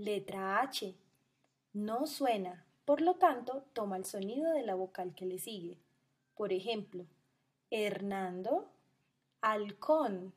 Letra H. No suena, por lo tanto, toma el sonido de la vocal que le sigue. Por ejemplo, Hernando, halcón.